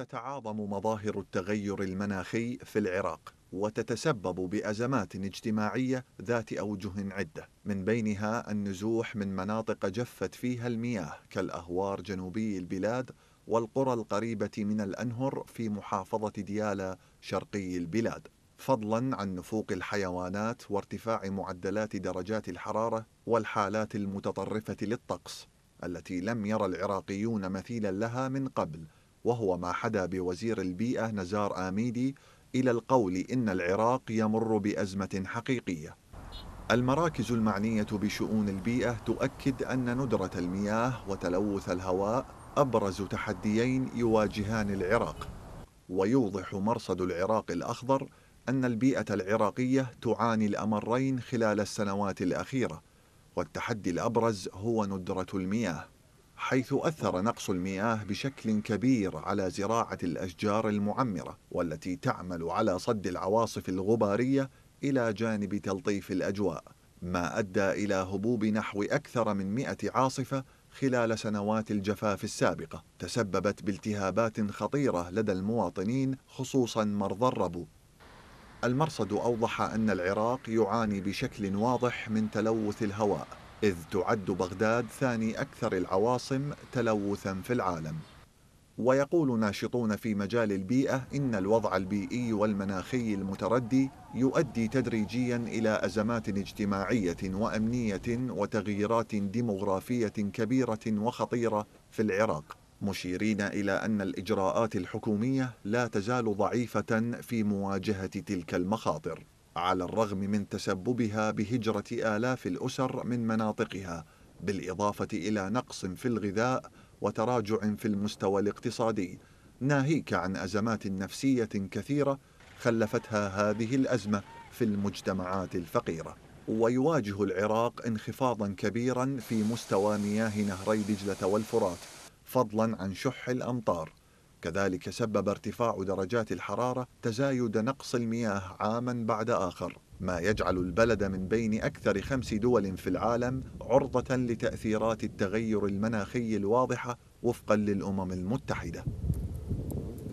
تتعاظم مظاهر التغير المناخي في العراق وتتسبب بازمات اجتماعيه ذات اوجه عده من بينها النزوح من مناطق جفت فيها المياه كالاهوار جنوبي البلاد والقرى القريبه من الانهر في محافظه ديالا شرقي البلاد فضلا عن نفوق الحيوانات وارتفاع معدلات درجات الحراره والحالات المتطرفه للطقس التي لم يرى العراقيون مثيلا لها من قبل وهو ما حدا بوزير البيئة نزار آميدي إلى القول إن العراق يمر بأزمة حقيقية المراكز المعنية بشؤون البيئة تؤكد أن ندرة المياه وتلوث الهواء أبرز تحديين يواجهان العراق ويوضح مرصد العراق الأخضر أن البيئة العراقية تعاني الأمرين خلال السنوات الأخيرة والتحدي الأبرز هو ندرة المياه حيث أثر نقص المياه بشكل كبير على زراعة الأشجار المعمرة والتي تعمل على صد العواصف الغبارية إلى جانب تلطيف الأجواء ما أدى إلى هبوب نحو أكثر من مئة عاصفة خلال سنوات الجفاف السابقة تسببت بالتهابات خطيرة لدى المواطنين خصوصا مرضى الربو المرصد أوضح أن العراق يعاني بشكل واضح من تلوث الهواء إذ تعد بغداد ثاني أكثر العواصم تلوثا في العالم ويقول ناشطون في مجال البيئة إن الوضع البيئي والمناخي المتردي يؤدي تدريجيا إلى أزمات اجتماعية وأمنية وتغييرات ديمغرافية كبيرة وخطيرة في العراق مشيرين إلى أن الإجراءات الحكومية لا تزال ضعيفة في مواجهة تلك المخاطر على الرغم من تسببها بهجرة آلاف الأسر من مناطقها بالإضافة إلى نقص في الغذاء وتراجع في المستوى الاقتصادي ناهيك عن أزمات نفسية كثيرة خلفتها هذه الأزمة في المجتمعات الفقيرة ويواجه العراق انخفاضا كبيرا في مستوى مياه نهري دجلة والفرات فضلا عن شح الأمطار كذلك سبب ارتفاع درجات الحرارة تزايد نقص المياه عاما بعد آخر ما يجعل البلد من بين أكثر خمس دول في العالم عرضة لتأثيرات التغير المناخي الواضحة وفقا للأمم المتحدة